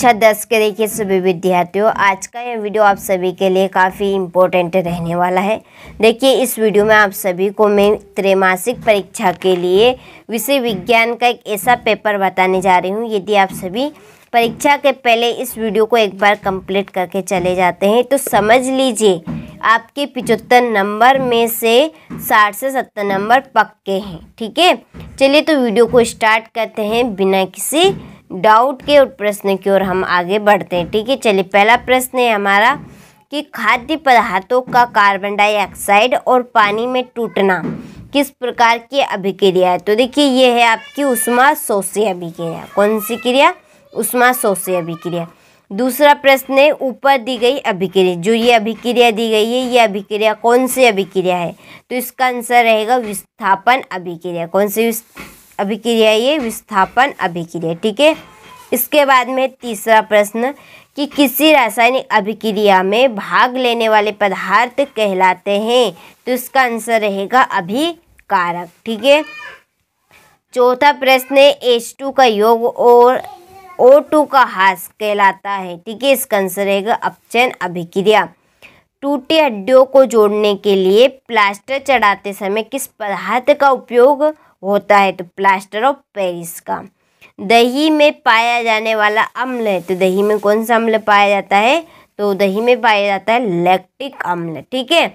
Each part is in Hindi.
कक्षा अच्छा दस के देखिए सभी विद्यार्थियों आज का यह वीडियो आप सभी के लिए काफ़ी इम्पोर्टेंट रहने वाला है देखिए इस वीडियो में आप सभी को मैं त्रैमासिक परीक्षा के लिए विषय विज्ञान का एक ऐसा पेपर बताने जा रही हूँ यदि आप सभी परीक्षा के पहले इस वीडियो को एक बार कंप्लीट करके चले जाते हैं तो समझ लीजिए आपके पिचहत्तर नंबर में से साठ से सत्तर नंबर पक्के हैं ठीक है चलिए तो वीडियो को स्टार्ट करते हैं बिना किसी डाउट के प्रश्न की ओर हम आगे बढ़ते हैं ठीक है चलिए पहला प्रश्न है हमारा कि खाद्य पदार्थों का कार्बन डाइऑक्साइड और पानी में टूटना किस प्रकार की अभिक्रिया है तो देखिए ये है आपकी उष्मा शोषी अभिक्रिया कौन सी क्रिया उष्मा शोषी अभिक्रिया दूसरा प्रश्न है ऊपर दी गई अभिक्रिया जो ये अभिक्रिया दी गई है ये अभिक्रिया कौन सी अभिक्रिया है तो इसका आंसर रहेगा विस्थापन अभिक्रिया कौन सी अभिक्रिया ये विस्थापन अभिक्रिया ठीक है इसके बाद में तीसरा प्रश्न कि किसी रासायनिक अभिक्रिया में भाग लेने वाले पदार्थ कहलाते हैं तो इसका आंसर रहेगा अभिकारक ठीक है चौथा प्रश्न एच टू का योग और ओ टू का हास कहलाता है ठीक है इसका आंसर रहेगा अपचयन अभिक्रिया टूटे हड्डियों को जोड़ने के लिए प्लास्टर चढ़ाते समय किस पदार्थ का उपयोग होता है तो प्लास्टर ऑफ पेरिस का दही में पाया जाने वाला अम्ल है तो दही में कौन सा अम्ल पाया जाता है तो दही में पाया जाता है लैक्टिक अम्ल ठीक है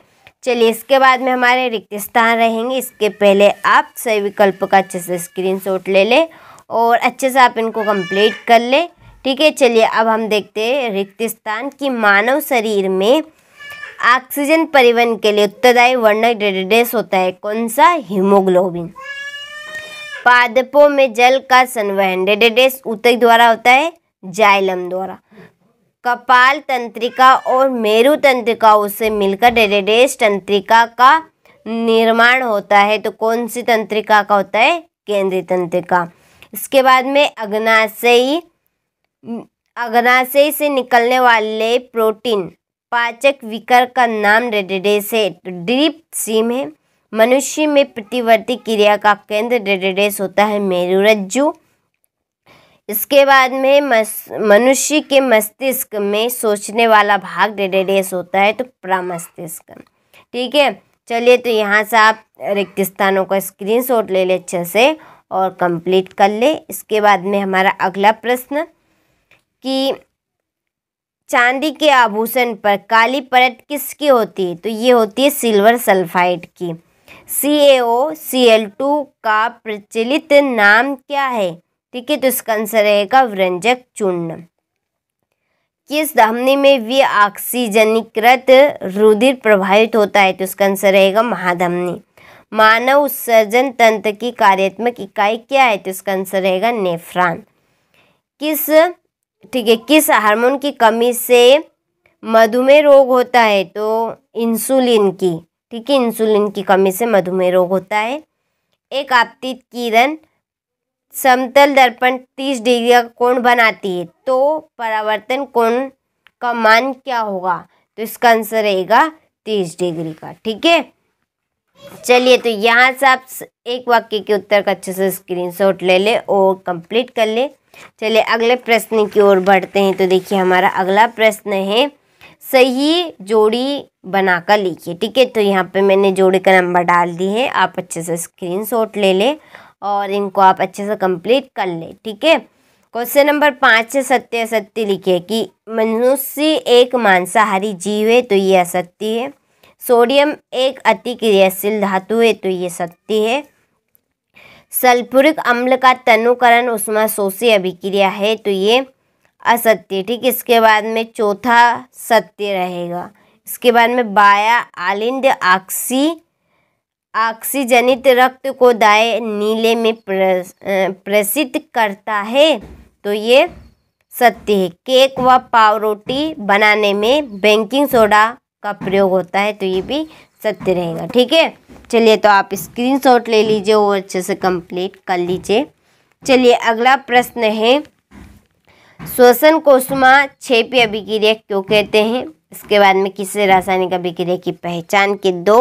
चलिए इसके बाद में हमारे रिक्त स्थान रहेंगे इसके पहले आप सही विकल्प का अच्छे से शॉट ले लें और अच्छे से आप इनको कंप्लीट कर लें ठीक है चलिए अब हम देखते हैं रिक्त स्थान कि मानव शरीर में ऑक्सीजन परिवहन के लिए उत्तरदायी वर्णक डेडेस होता है कौन सा हीमोग्लोबिन पादपों में जल का संवहन डेडेडेस उतक द्वारा होता है जाइलम द्वारा कपाल तंत्रिका और मेरु तंत्रिकाओं से मिलकर डेडेडेस तंत्रिका का निर्माण होता है तो कौन सी तंत्रिका का होता है केंद्रीय तंत्रिका इसके बाद में अग्नाशयी अग्नाशयी से निकलने वाले प्रोटीन पाचक विकार का नाम रेडेडेस है ड्रीप सीम है मनुष्य में प्रतिवर्ती क्रिया का केंद्र डेडेडेस होता है मेरुरज्जु इसके बाद में मनुष्य के मस्तिष्क में सोचने वाला भाग डेडेडेस होता है तो प्रामस्तिष्क ठीक है चलिए तो यहाँ से आप रिक्त स्थानों का स्क्रीनशॉट ले लें अच्छे से और कंप्लीट कर ले इसके बाद में हमारा अगला प्रश्न कि चांदी के आभूषण पर काली परत किसकी होती है तो ये होती है सिल्वर सल्फाइड की सी ए ओ सी एल टू का प्रचलित नाम क्या है ठीक है तो इसका आंसर रहेगा व्यंजक चूर्ण किस धमनी में वे ऑक्सीजनीकृत रुधिर प्रभावित होता है तो इसका आंसर रहेगा महाधमनी मानव उत्सर्जन तंत्र की कार्यात्मक इकाई क्या है तो इसका आंसर रहेगा नेफ्रान किस ठीक है किस हार्मोन की कमी से मधुमेह रोग होता है तो इंसुलिन की ठीक है इंसुलिन की कमी से मधुमेह रोग होता है एक आपतित किरण समतल दर्पण तीस डिग्री का कोण बनाती है तो परावर्तन कोण का मान क्या होगा तो इसका आंसर रहेगा तीस डिग्री का ठीक है चलिए तो यहाँ से आप एक वाक्य के उत्तर का अच्छे से स्क्रीनशॉट ले लें और कंप्लीट कर लें चलिए अगले प्रश्न की ओर बढ़ते हैं तो देखिए हमारा अगला प्रश्न है सही जोड़ी बनाकर लिखिए ठीक है तो यहाँ पे मैंने जोड़ी का नंबर डाल दी है आप अच्छे से स्क्रीनशॉट ले लें और इनको आप अच्छे से कंप्लीट कर लें ठीक है क्वेश्चन नंबर पाँच से सत्य असत्य लिखिए कि मनुष्य एक मांसाहारी जीव है तो ये असत्य है सोडियम एक अति क्रियाशील धातु है तो ये सत्य है सल्फ्यूरिक अम्ल का तनुकरण उष्मा शोषी अभिक्रिया है तो ये असत्य ठीक इसके बाद में चौथा सत्य रहेगा इसके बाद में बाया आलिंद आक्सी ऑक्सीजनित रक्त को दाए नीले में प्रसिद्ध करता है तो ये सत्य है केक व पावरोटी बनाने में बेकिंग सोडा का प्रयोग होता है तो ये भी सत्य रहेगा ठीक है चलिए तो आप स्क्रीनशॉट ले लीजिए और अच्छे से कंप्लीट कर लीजिए चलिए अगला प्रश्न है श्वसन कोषमा छेपी अभिक्रिया क्यों कहते हैं इसके बाद में किसी रासायनिक अभिक्रिया की पहचान के दो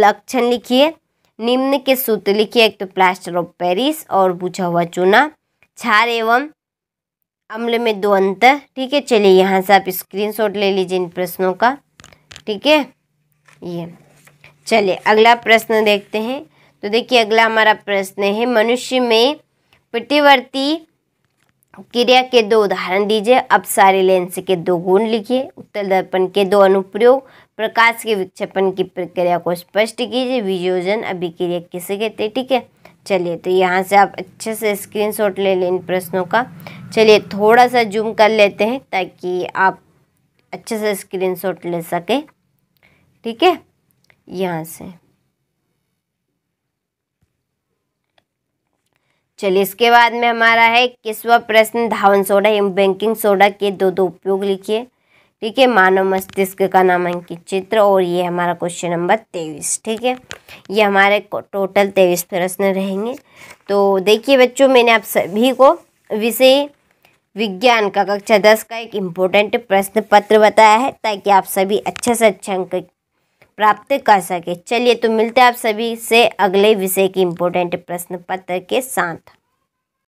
लक्षण लिखिए निम्न के सूत्र लिखिए एक तो प्लास्टर ऑफ पेरिस और बुझा हुआ चूना छार एवं अम्ल में दो अंतर ठीक है चलिए यहाँ से आप स्क्रीनशॉट ले लीजिए इन प्रश्नों का ठीक है ये चलिए अगला प्रश्न देखते हैं तो देखिए अगला हमारा प्रश्न है मनुष्य में प्रतिवर्ती क्रिया के दो उदाहरण दीजिए अब सारे लेंस के दो गुण लिखिए उत्तर दर्पण के दो अनुप्रयोग प्रकाश के विक्षेपण की प्रक्रिया को स्पष्ट कीजिए वियोजन अभिक्रिया किसे कहते हैं ठीक है चलिए तो यहाँ से आप अच्छे से स्क्रीनशॉट ले लें इन प्रश्नों का चलिए थोड़ा सा जूम कर लेते हैं ताकि आप अच्छे से स्क्रीनशॉट ले सकें ठीक है यहाँ से चलिए इसके बाद में हमारा है किसवा प्रश्न धावन सोडा एवं बैंकिंग सोडा के दो दो उपयोग लिखिए ठीक है मानव मस्तिष्क का नामांकित चित्र और ये हमारा क्वेश्चन नंबर तेईस ठीक है ये हमारे टोटल तेईस प्रश्न रहेंगे तो देखिए बच्चों मैंने आप सभी को विषय विज्ञान का कक्षा दस का एक इम्पोर्टेंट प्रश्न पत्र बताया है ताकि आप सभी अच्छे से अच्छे अंक प्राप्त कर सके चलिए तो मिलते हैं आप सभी से अगले विषय के इम्पोर्टेंट प्रश्न पत्र के साथ